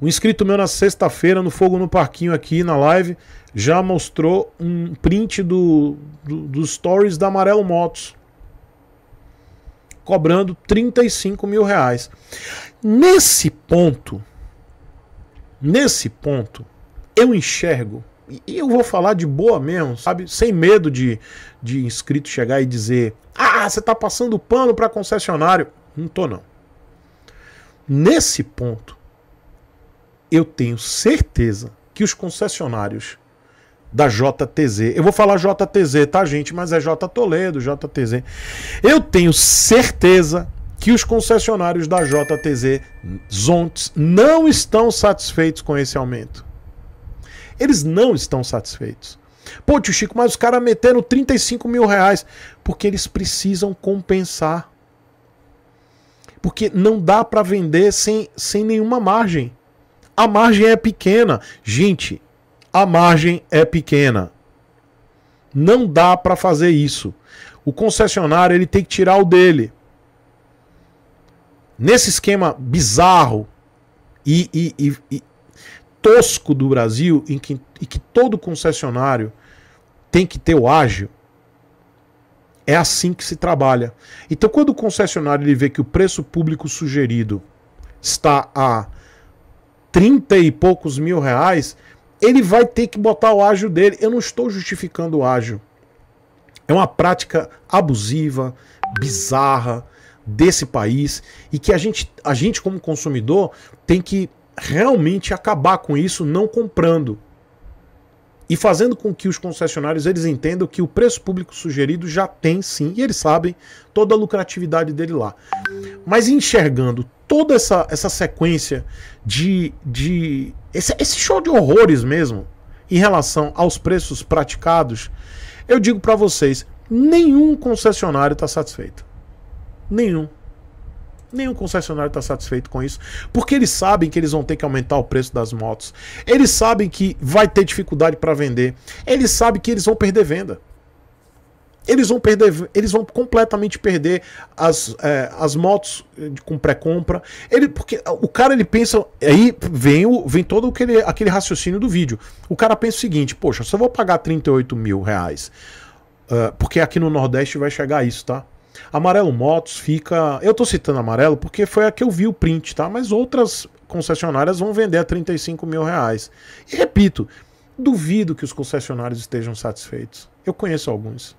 Um inscrito meu na sexta-feira, no Fogo no Parquinho, aqui na live, já mostrou um print dos do, do stories da Amarelo Motos. Cobrando 35 mil reais. Nesse ponto, nesse ponto, eu enxergo, e eu vou falar de boa mesmo, sabe? Sem medo de, de inscrito chegar e dizer: Ah, você tá passando pano para concessionário. Não tô, não. Nesse ponto, eu tenho certeza que os concessionários da JTZ, eu vou falar JTZ, tá, gente? Mas é J Toledo, JTZ. Eu tenho certeza que os concessionários da JTZ Zontes não estão satisfeitos com esse aumento. Eles não estão satisfeitos. Pô, tio Chico, mas os caras meteram 35 mil reais. Porque eles precisam compensar. Porque não dá para vender sem, sem nenhuma margem. A margem é pequena. Gente, a margem é pequena. Não dá para fazer isso. O concessionário ele tem que tirar o dele. Nesse esquema bizarro e, e, e, e tosco do Brasil, em que, que todo concessionário tem que ter o ágil, é assim que se trabalha. Então, quando o concessionário ele vê que o preço público sugerido está a 30 e poucos mil reais, ele vai ter que botar o ágio dele. Eu não estou justificando o ágio. É uma prática abusiva, bizarra desse país e que a gente, a gente como consumidor tem que realmente acabar com isso não comprando e fazendo com que os concessionários eles entendam que o preço público sugerido já tem sim, e eles sabem toda a lucratividade dele lá. Mas enxergando toda essa, essa sequência de. de esse, esse show de horrores mesmo em relação aos preços praticados, eu digo para vocês: nenhum concessionário está satisfeito. Nenhum. Nenhum concessionário está satisfeito com isso, porque eles sabem que eles vão ter que aumentar o preço das motos. Eles sabem que vai ter dificuldade para vender. Eles sabem que eles vão perder venda. Eles vão perder, eles vão completamente perder as, é, as motos eh, com pré-compra. Ele, porque o cara ele pensa, aí vem o, vem todo aquele, aquele raciocínio do vídeo. O cara pensa o seguinte: poxa, se eu vou pagar 38 mil reais, uh, porque aqui no Nordeste vai chegar isso, tá? Amarelo Motos fica. Eu tô citando amarelo porque foi a que eu vi o print, tá? Mas outras concessionárias vão vender a 35 mil reais. E repito, duvido que os concessionários estejam satisfeitos. Eu conheço alguns.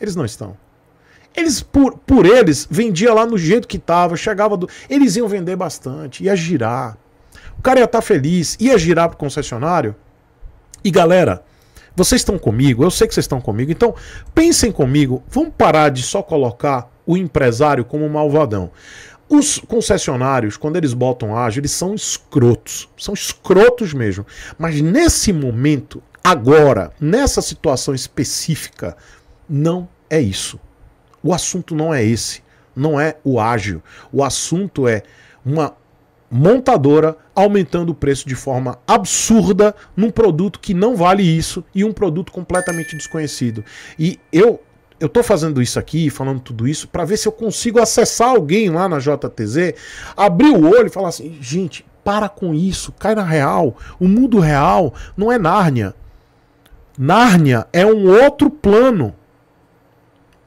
Eles não estão. Eles, por, por eles, vendia lá no jeito que tava, chegava do. Eles iam vender bastante, ia girar. O cara ia estar tá feliz, ia girar pro concessionário. E galera, vocês estão comigo? Eu sei que vocês estão comigo. Então, pensem comigo. Vamos parar de só colocar o empresário como malvadão. Os concessionários, quando eles botam ágio, eles são escrotos. São escrotos mesmo. Mas nesse momento, agora, nessa situação específica, não é isso. O assunto não é esse. Não é o ágio. O assunto é uma montadora aumentando o preço de forma absurda num produto que não vale isso e um produto completamente desconhecido. E eu eu tô fazendo isso aqui, falando tudo isso para ver se eu consigo acessar alguém lá na JTZ, abrir o olho e falar assim: "Gente, para com isso, cai na real. O mundo real não é Nárnia. Nárnia é um outro plano.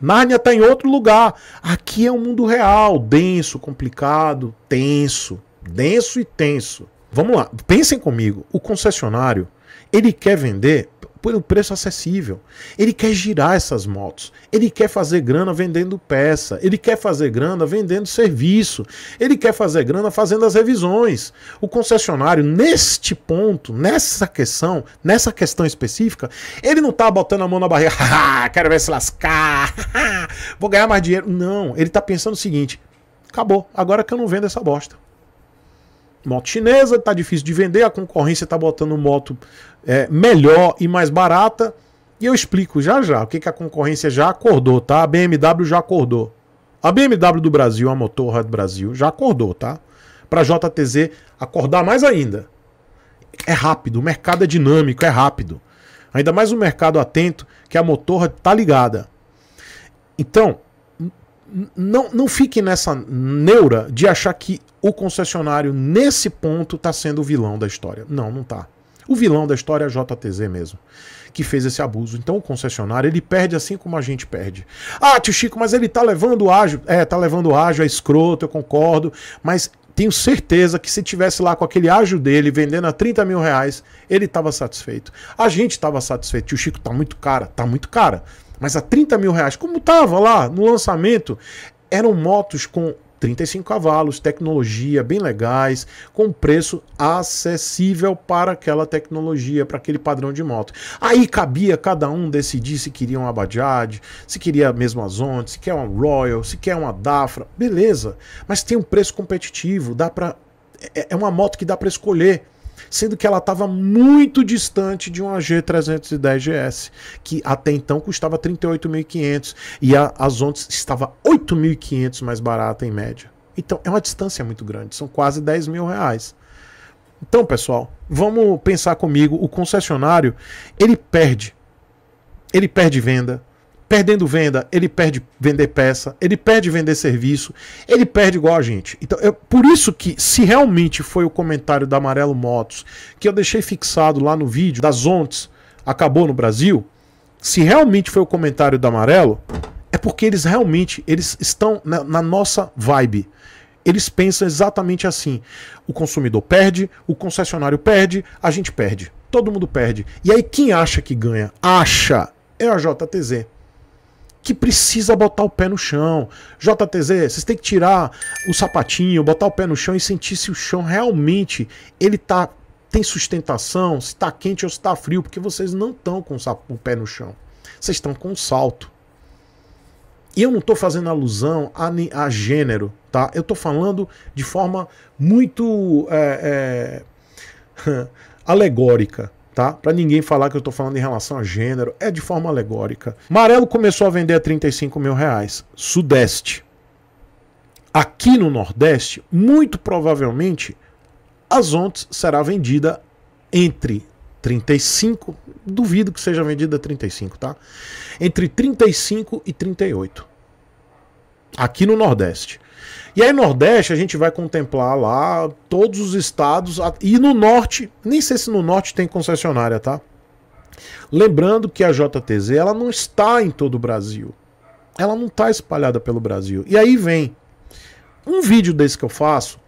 Nárnia está em outro lugar. Aqui é um mundo real, denso, complicado, tenso denso e tenso. Vamos lá, pensem comigo. O concessionário, ele quer vender por um preço acessível. Ele quer girar essas motos. Ele quer fazer grana vendendo peça. Ele quer fazer grana vendendo serviço. Ele quer fazer grana fazendo as revisões. O concessionário, neste ponto, nessa questão, nessa questão específica, ele não tá botando a mão na barriga. Ah, quero ver se lascar. Vou ganhar mais dinheiro. Não, ele tá pensando o seguinte: acabou. Agora que eu não vendo essa bosta moto chinesa, tá difícil de vender, a concorrência tá botando moto é, melhor e mais barata. E eu explico já já o que, que a concorrência já acordou, tá? A BMW já acordou. A BMW do Brasil, a Motorra do Brasil, já acordou, tá? Para a JTZ acordar mais ainda. É rápido, o mercado é dinâmico, é rápido. Ainda mais um mercado atento que a Motorra tá ligada. Então, não, não fique nessa neura de achar que o concessionário, nesse ponto, está sendo o vilão da história. Não, não está. O vilão da história é a JTZ mesmo, que fez esse abuso. Então o concessionário ele perde assim como a gente perde. Ah, tio Chico, mas ele está levando ágio. É, está levando ágio, é escroto, eu concordo. Mas tenho certeza que se tivesse lá com aquele ágio dele vendendo a 30 mil reais, ele estava satisfeito. A gente estava satisfeito. Tio Chico está muito cara, está muito cara. Mas a 30 mil reais, como estava lá no lançamento, eram motos com 35 cavalos, tecnologia bem legais, com preço acessível para aquela tecnologia, para aquele padrão de moto. Aí cabia cada um decidir se queria uma Bajaj, se queria mesmo a Zonte, se quer uma Royal, se quer uma Dafra, beleza. Mas tem um preço competitivo, dá para é, é uma moto que dá para escolher sendo que ela estava muito distante de uma G310GS, que até então custava 38.500 e a Azontes estava 8.500 mais barata em média. Então é uma distância muito grande, são quase 10 mil reais. Então, pessoal, vamos pensar comigo, o concessionário, ele perde. Ele perde venda, perdendo venda, ele perde vender peça, ele perde vender serviço, ele perde igual a gente. Então, eu, por isso que, se realmente foi o comentário da Amarelo Motos, que eu deixei fixado lá no vídeo, das ontes, acabou no Brasil, se realmente foi o comentário da Amarelo, é porque eles realmente eles estão na, na nossa vibe eles pensam exatamente assim. O consumidor perde, o concessionário perde, a gente perde. Todo mundo perde. E aí quem acha que ganha? Acha! É a JTZ que precisa botar o pé no chão. JTZ, vocês têm que tirar o sapatinho, botar o pé no chão e sentir se o chão realmente ele tá tem sustentação, se está quente ou se está frio, porque vocês não estão com o pé no chão. Vocês estão com um salto. E eu não estou fazendo alusão a, a, gênero, tá? Eu estou falando de forma muito é, é, alegórica tá? Para ninguém falar que eu tô falando em relação a gênero, é de forma alegórica. Amarelo começou a vender a 35 mil reais. Sudeste. Aqui no Nordeste, muito provavelmente, a Zontes será vendida entre 35, duvido que seja vendida 35, tá? Entre 35 e 38. Aqui no Nordeste. E aí, Nordeste, a gente vai contemplar lá todos os estados. E no Norte, nem sei se no Norte tem concessionária, tá? Lembrando que a JTZ ela não está em todo o Brasil. Ela não está espalhada pelo Brasil. E aí vem um vídeo desse que eu faço,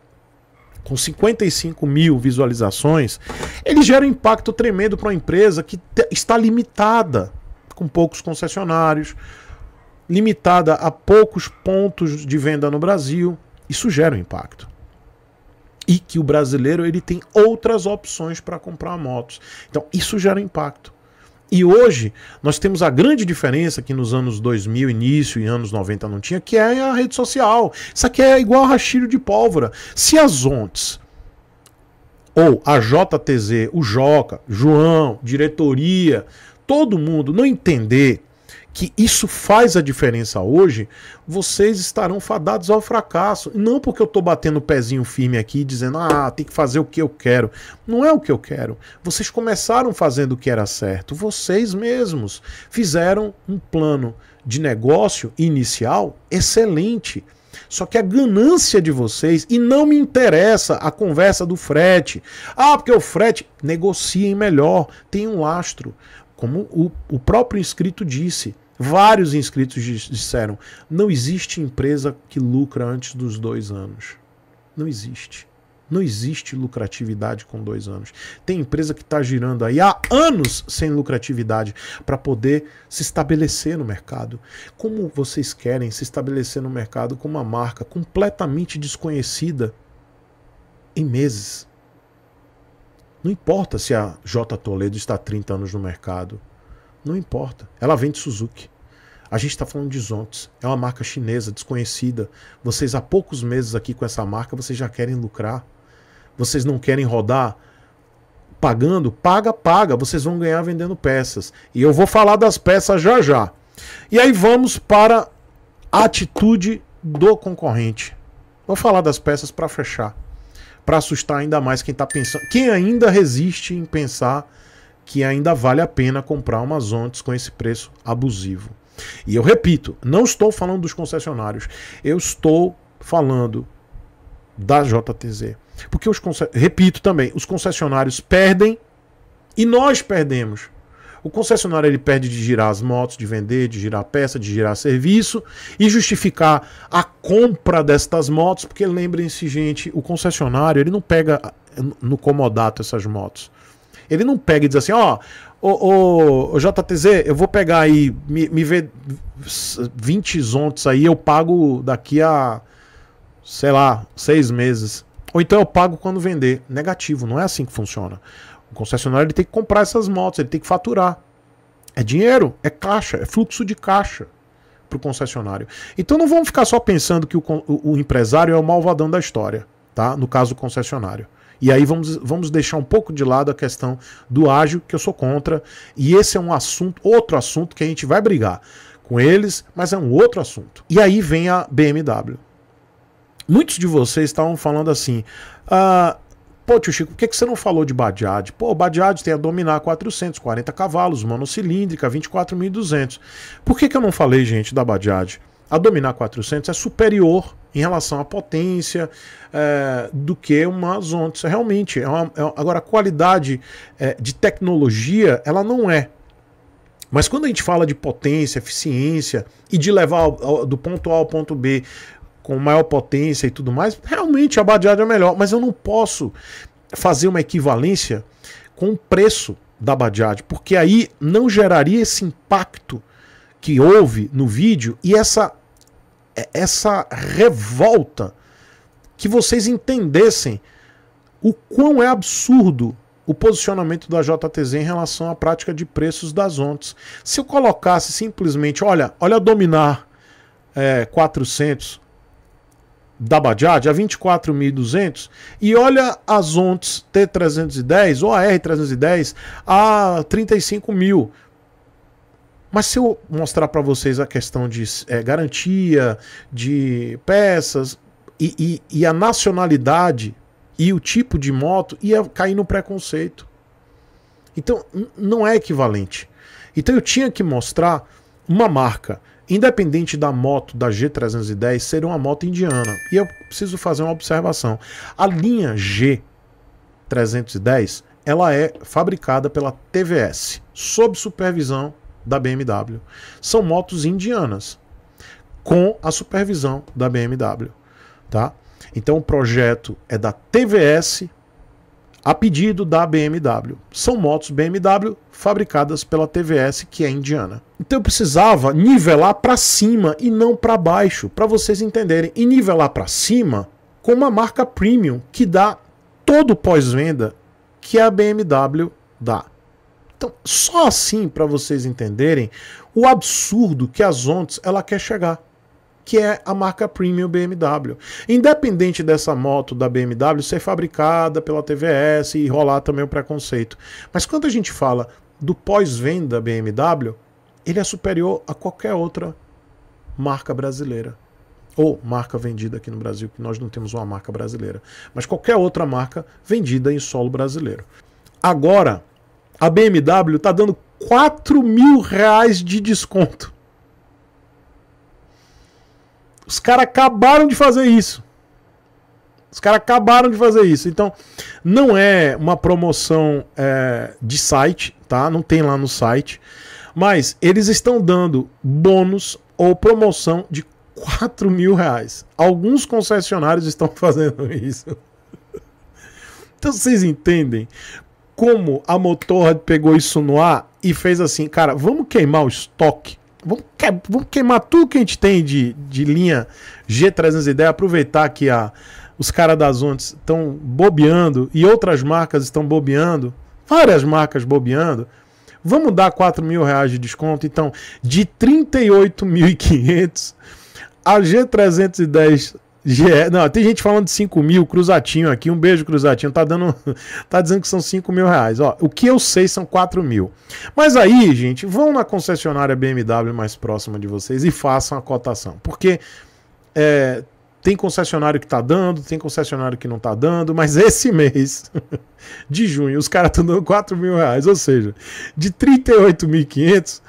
com 55 mil visualizações, ele gera um impacto tremendo para uma empresa que está limitada, com poucos concessionários, limitada a poucos pontos de venda no Brasil, isso gera um impacto. E que o brasileiro ele tem outras opções para comprar motos. Então, isso gera impacto. E hoje nós temos a grande diferença que nos anos 2000, início e anos 90 não tinha, que é a rede social. Isso aqui é igual rastilho de pólvora. Se as ONTs ou a JTZ, o Joca, João, diretoria, todo mundo não entender que isso faz a diferença hoje, vocês estarão fadados ao fracasso. Não porque eu estou batendo o pezinho firme aqui dizendo, ah, tem que fazer o que eu quero. Não é o que eu quero. Vocês começaram fazendo o que era certo. Vocês mesmos fizeram um plano de negócio inicial excelente. Só que a ganância de vocês, e não me interessa a conversa do frete. Ah, porque o frete. Negociem melhor, tem um lastro. Como o, o próprio inscrito disse, Vários inscritos disseram: não existe empresa que lucra antes dos dois anos. Não existe. Não existe lucratividade com dois anos. Tem empresa que está girando aí há anos sem lucratividade para poder se estabelecer no mercado. Como vocês querem se estabelecer no mercado com uma marca completamente desconhecida em meses? Não importa se a J. Toledo está há 30 anos no mercado. Não importa. Ela vende Suzuki. A gente está falando de Zontes. É uma marca chinesa, desconhecida. Vocês há poucos meses aqui com essa marca, vocês já querem lucrar. Vocês não querem rodar pagando? Paga, paga. Vocês vão ganhar vendendo peças. E eu vou falar das peças já já. E aí vamos para a atitude do concorrente. Vou falar das peças para fechar. Para assustar ainda mais quem está pensando. Quem ainda resiste em pensar que ainda vale a pena comprar uma Zontes com esse preço abusivo. E eu repito, não estou falando dos concessionários, eu estou falando da JTZ. Porque os repito também, os concessionários perdem e nós perdemos. O concessionário ele perde de girar as motos, de vender, de girar peça, de girar serviço e justificar a compra destas motos, porque lembrem-se, gente, o concessionário ele não pega no comodato essas motos. Ele não pega e diz assim, ó, oh, ô, JTZ, eu vou pegar aí, me, me vê 20 zontos aí, eu pago daqui a, sei lá, seis meses. Ou então eu pago quando vender. Negativo, não é assim que funciona. O concessionário ele tem que comprar essas motos, ele tem que faturar. É dinheiro, é caixa, é fluxo de caixa para o concessionário. Então não vamos ficar só pensando que o, o, o empresário é o malvadão da história, tá? No caso do concessionário. E aí vamos, vamos deixar um pouco de lado a questão do ágil, que eu sou contra, e esse é um assunto, outro assunto que a gente vai brigar com eles, mas é um outro assunto. E aí vem a BMW. Muitos de vocês estavam falando assim: ah, pô, tio Chico, por que, que você não falou de Badiad? Pô, Badiad tem a dominar 440 cavalos, monocilíndrica, 24.200. Por que, que eu não falei, gente, da Badiad? a dominar 400 é superior em relação à potência é, do que uma Zontes. Realmente, é uma, é, agora a qualidade é, de tecnologia, ela não é. Mas quando a gente fala de potência, eficiência e de levar ao, ao, do ponto A ao ponto B com maior potência e tudo mais, realmente a Bajaj é melhor. Mas eu não posso fazer uma equivalência com o preço da Bajaj, porque aí não geraria esse impacto que houve no vídeo e essa é, essa revolta que vocês entendessem o quão é absurdo o posicionamento da JTZ em relação à prática de preços das ONTES. Se eu colocasse simplesmente, olha, olha dominar é, 400 da Bajaj a 24.200 e olha as ONTs T310 ou a R310 a 35 mil mas se eu mostrar para vocês a questão de é, garantia, de peças e, e, e a nacionalidade e o tipo de moto, ia cair no preconceito. Então, não é equivalente. Então, eu tinha que mostrar uma marca independente da moto da G310 ser uma moto indiana. E eu preciso fazer uma observação. A linha G310, ela é fabricada pela TVS, sob supervisão da BMW. São motos indianas, com a supervisão da BMW. Tá? Então o projeto é da TVS a pedido da BMW. São motos BMW fabricadas pela TVS, que é indiana. Então eu precisava nivelar para cima e não para baixo, para vocês entenderem. E nivelar para cima com uma marca premium que dá todo o pós-venda que é a BMW dá. Então, só assim para vocês entenderem o absurdo que a Zontes ela quer chegar, que é a marca premium BMW. Independente dessa moto da BMW ser fabricada pela TVS e rolar também o preconceito, mas quando a gente fala do pós-venda BMW, ele é superior a qualquer outra marca brasileira ou marca vendida aqui no Brasil, que nós não temos uma marca brasileira, mas qualquer outra marca vendida em solo brasileiro. Agora, a BMW está dando 4 mil reais de desconto. Os caras acabaram de fazer isso. Os caras acabaram de fazer isso. Então, não é uma promoção é, de site, tá? Não tem lá no site. Mas eles estão dando bônus ou promoção de 4 mil reais. Alguns concessionários estão fazendo isso. Então vocês entendem como a Motorhead pegou isso no ar e fez assim, cara, vamos queimar o estoque. Vamos, que, vamos queimar tudo que a gente tem de, de linha G310, aproveitar que a, os caras das ondas estão bobeando e outras marcas estão bobeando, várias marcas bobeando. Vamos dar 4 mil reais de desconto. Então, de 38.500, a G310 não, tem gente falando de 5 mil, Cruzatinho aqui, um beijo, Cruzatinho, tá dando, tá dizendo que são 5 mil reais, ó, o que eu sei são 4 mil. Mas aí, gente, vão na concessionária BMW mais próxima de vocês e façam a cotação, porque é, tem concessionário que tá dando, tem concessionário que não tá dando, mas esse mês de junho os caras estão dando 4 mil reais, ou seja, de 38.500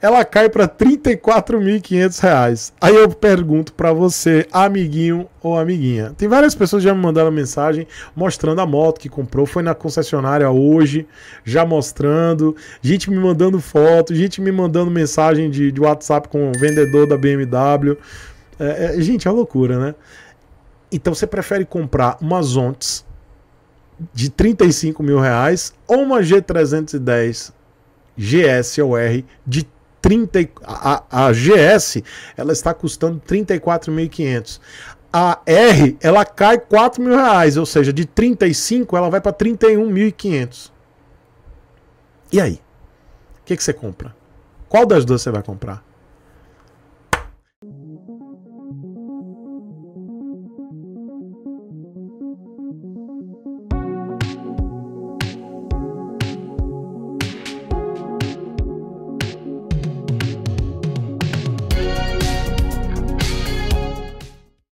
ela cai para R$ 34.500. Aí eu pergunto para você, amiguinho ou amiguinha. Tem várias pessoas que já me mandaram mensagem mostrando a moto que comprou, foi na concessionária hoje, já mostrando, gente me mandando foto, gente me mandando mensagem de, de WhatsApp com o vendedor da BMW. É, é, gente, é loucura, né? Então você prefere comprar uma Zontes de R$ mil reais ou uma G310 GS ou R de 30, a, a GS ela está custando 34.500. A R ela cai 4 mil reais, ou seja, de 35 ela vai para 31.500. E aí? O que, que você compra? Qual das duas você vai comprar?